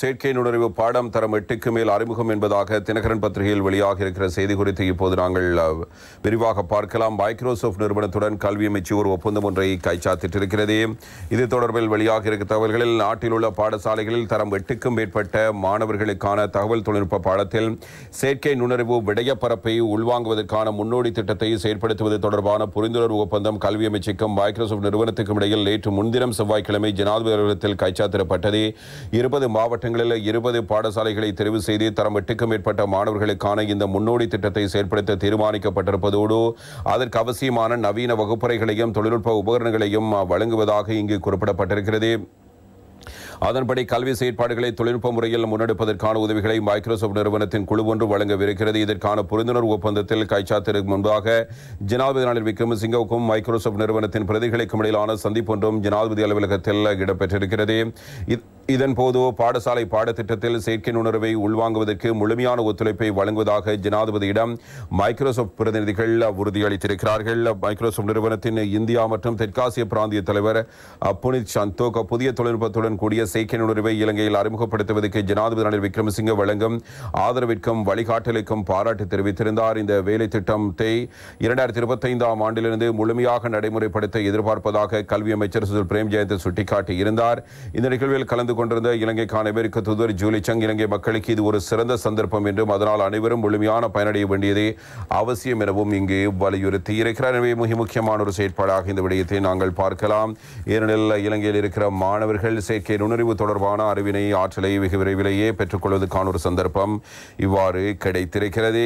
செயற்கை நுணர்வு பாடம் தரம் எட்டுக்கு மேல் அறிமுகம் என்பதாக தினகரன் பத்திரிகையில் வெளியாக இருக்கிற செய்தி குறித்து இப்போது நாங்கள் விரிவாக பார்க்கலாம் மைக்ரோசாப்ட் நிறுவனத்துடன் கல்வி அமைச்சு ஒரு ஒப்பந்தம் ஒன்றை கைச்சாத்திட்டிருக்கிறது இது தொடர்பில் வெளியாக இருக்க தகவல்களில் நாட்டில் உள்ள பாடசாலைகளில் தரம் எட்டுக்கும் மேற்பட்ட மாணவர்களுக்கான தகவல் தொழில்நுட்ப பாடத்தில் செயற்கை நுணர்வு விடயப்பரப்பை உள்வாங்குவதற்கான முன்னோடி திட்டத்தை செயற்படுத்துவது தொடர்பான புரிந்துணர்வு ஒப்பந்தம் கல்வி அமைச்சுக்கும் மைக்ரோசாப்ட் நிறுவனத்துக்கும் இடையில் நேற்று முன்தினம் செவ்வாய்க்கிழமை ஜனாதிபதி கைச்சாத்திடப்பட்டது இருபது மாவட்ட மாவட்டங்களில் இருபது பாடசாலைகளை தெரிவு செய்து தரம் எட்டுக்கும் மேற்பட்ட மாணவர்களுக்கான இந்த முன்னோடி திட்டத்தை செயற்படுத்த தீர்மானிக்கப்பட்டிருப்பதோடு அதற்கு அவசியமான நவீன வகுப்பறைகளையும் தொழில்நுட்ப உபகரணங்களையும் வழங்குவதாக இங்கு குறிப்பிடப்பட்டிருக்கிறது அதன்படி கல்வி செயற்பாடுகளை தொழில்நுட்ப முறையில் முன்னெடுப்பதற்கான உதவிகளை மைக்ரோசாப்ட் நிறுவனத்தின் குழு ஒன்று வழங்கவிருக்கிறது இதற்கான புரிந்துணர்வு ஒப்பந்தத்தில் கைச்சாத்திற்கு முன்பாக ஜனாதிபதி ரணில் விக்ரமசிங்கவுக்கும் மைக்ரோசாப்ட் நிறுவனத்தின் பிரதிகளுக்கும் இடையிலான சந்திப்பு ஒன்றும் ஜனாதிபதி அலுவலகத்தில் இடம்பெற்றிருக்கிறது இதன்போது பாடசாலை பாடத்திட்டத்தில் செயற்கை நுணர்வை உள்வாங்குவதற்கு முழுமையான ஒத்துழைப்பை வழங்குவதாக ஜனாதிபதியிடம் மைக்ரோசாப்ட் பிரதிநிதிகள் உறுதியளித்திருக்கிறார்கள் மைக்ரோசாப்ட் நிறுவனத்தின் இந்தியா மற்றும் தெற்காசிய பிராந்திய தலைவர் புனித் சந்தோக் புதிய தொழில்நுட்பத்துடன் கூடிய சேக்கின் உணர்வை இலங்கையில் அறிமுகப்படுத்துவதற்கு ஜனாதிபதி ரணில் விக்ரமசிங்க வழங்கும் ஆதரவிற்கும் வழிகாட்டலுக்கும் பாராட்டு தெரிவித்திருந்தார் இந்த வேலை திட்டத்தை இரண்டாயிரத்தி இருபத்தைந்தாம் ஆண்டிலிருந்து முழுமையாக நடைமுறைப்படுத்த எதிர்பார்ப்பதாக கல்வி அமைச்சர் சுதில் பிரேம் ஜெயந்த் சுட்டிக்காட்டியிருந்தார் இந்த நிகழ்வில் கலந்து கொண்டிருந்த இலங்கைக்கான அமெரிக்க தூதர் ஜூலி சங் இலங்கை மக்களுக்கு இது ஒரு சிறந்த சந்தர்ப்பம் என்றும் அதனால் அனைவரும் முழுமையான பயனடைய வேண்டியது அவசியம் எனவும் இங்கு வலியுறுத்தி இருக்கிறார் எனவே மிக முக்கியமான ஒரு செயற்பாடாக இந்த விடயத்தை நாங்கள் பார்க்கலாம் ஏனெனில் இலங்கையில் இருக்கிற மாணவர்கள் சேர்க்கை நுண்ணறிவு உணர்வு தொடர்பான அறிவினை ஆற்றலை வெகு விரைவிலேயே பெற்றுக்கொள்வதற்கான ஒரு சந்தர்ப்பம் இவ்வாறு கிடைத்திருக்கிறது